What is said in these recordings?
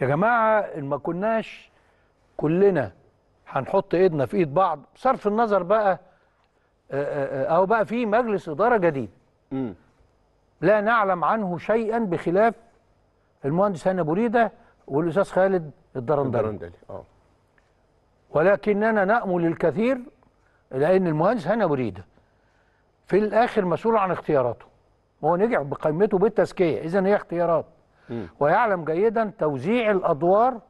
يا جماعه ان ما كناش كلنا هنحط ايدنا في ايد بعض بصرف النظر بقى اهو آه، آه، بقى في مجلس اداره جديد م. لا نعلم عنه شيئا بخلاف المهندس هاني بريده والاستاذ خالد الدرندلي الدرندلي اه ولكننا نامل الكثير لان المهندس هاني بريده في الاخر مسؤول عن اختياراته هو نجح بقيمته بالتزكيه اذا هي اختيارات ويعلم جيدا توزيع الادوار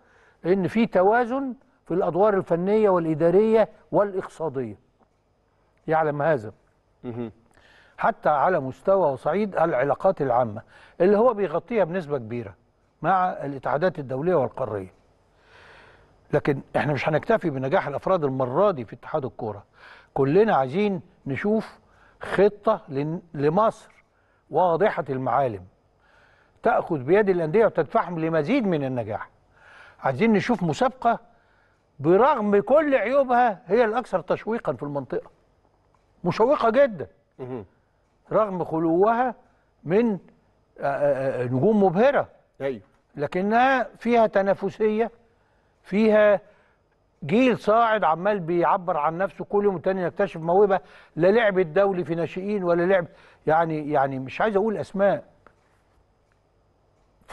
ان في توازن في الادوار الفنيه والاداريه والاقتصاديه يعلم هذا حتى على مستوى صعيد العلاقات العامه اللي هو بيغطيها بنسبه كبيره مع الاتحادات الدوليه والقاريه لكن احنا مش هنكتفي بنجاح الافراد المره دي في اتحاد الكوره كلنا عايزين نشوف خطه لمصر واضحه المعالم تأخذ بيد الأندية وتدفعهم لمزيد من النجاح عايزين نشوف مسابقة برغم كل عيوبها هي الأكثر تشويقا في المنطقة مشوقة جدا رغم خلوها من آه، آه، آه، نجوم مبهرة أيوه لكنها فيها تنافسية فيها جيل صاعد عمال بيعبر عن نفسه كل يوم تاني يكتشف موهبه لا لعب الدولي في ناشئين ولا لعب يعني يعني مش عايز اقول اسماء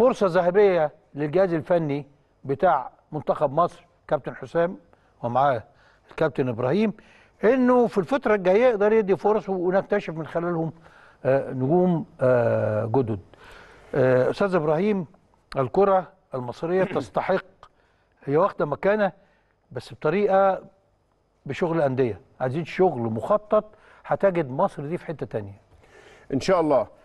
فرصه ذهبيه للجهاز الفني بتاع منتخب مصر كابتن حسام ومعاه الكابتن ابراهيم انه في الفتره الجايه يقدر يدي فرص ونكتشف من خلالهم آه، نجوم آه، جدد آه، استاذ ابراهيم الكره المصريه تستحق هي واخده مكانه بس بطريقه بشغل انديه عايزين شغل مخطط هتجد مصر دي في حته تانية ان شاء الله